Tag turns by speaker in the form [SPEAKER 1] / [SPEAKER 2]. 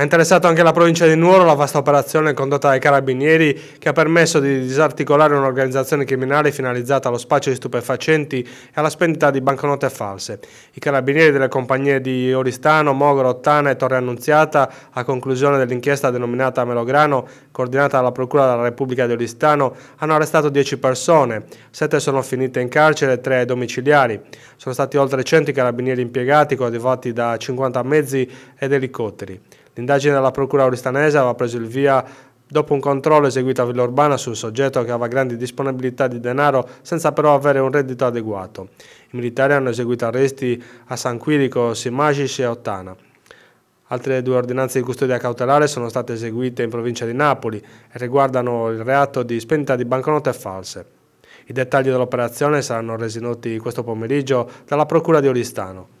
[SPEAKER 1] Ha interessato anche la provincia di Nuoro la vasta operazione condotta dai carabinieri che ha permesso di disarticolare un'organizzazione criminale finalizzata allo spaccio di stupefacenti e alla spendita di banconote false. I carabinieri delle compagnie di Oristano, Mogoro, Ottana e Torre Annunziata, a conclusione dell'inchiesta denominata Melograno, coordinata dalla Procura della Repubblica di Oristano, hanno arrestato 10 persone, 7 sono finite in carcere e 3 domiciliari. Sono stati oltre 100 i carabinieri impiegati, coadiuvati da 50 mezzi ed elicotteri. L'indagine della procura oristanese aveva preso il via dopo un controllo eseguito a Villaurbana sul soggetto che aveva grandi disponibilità di denaro senza però avere un reddito adeguato. I militari hanno eseguito arresti a San Quirico, Simagici e Ottana. Altre due ordinanze di custodia cautelare sono state eseguite in provincia di Napoli e riguardano il reato di spenta di banconote false. I dettagli dell'operazione saranno resi noti questo pomeriggio dalla Procura di Oristano.